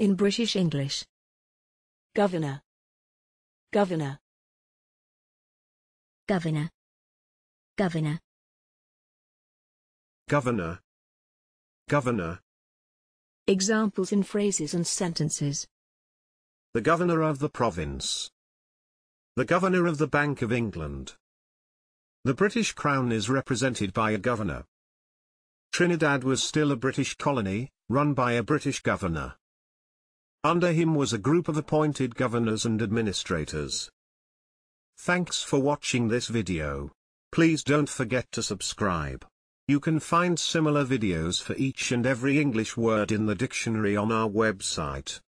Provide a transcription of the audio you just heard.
in British English. Governor. Governor. Governor. Governor. Governor. Governor. Examples in phrases and sentences. The Governor of the Province. The Governor of the Bank of England. The British Crown is represented by a Governor. Trinidad was still a British colony, run by a British Governor. Under him was a group of appointed governors and administrators. Thanks for watching this video. Please don't forget to subscribe. You can find similar videos for each and every English word in the dictionary on our website.